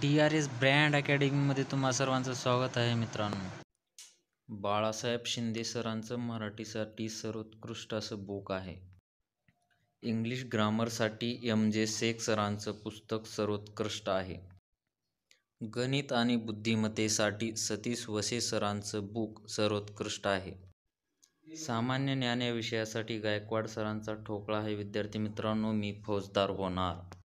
D R S brand अकॅडमीमध्ये तुम्हा सर्वांचं स्वागत आहे मित्रांनो बाळासाहेब शिंदे सरांचं मराठीसाठी सर्वोत्कृष्ट असं बुक आहे इंग्लिश ग्रामरसाठी एम जे शेख सरांचं पुस्तक सर्वोत्कृष्ट आहे गणित आणि बुद्धिमत्तेसाठी सतीश वसे सरांचं बुक सर्वोत्कृष्ट आहे सामान्य ज्ञान या विषयासाठी गायकवाड सरांचा ठोकळा आहे विद्यार्थी मित्रांनो मी फौजदार होणार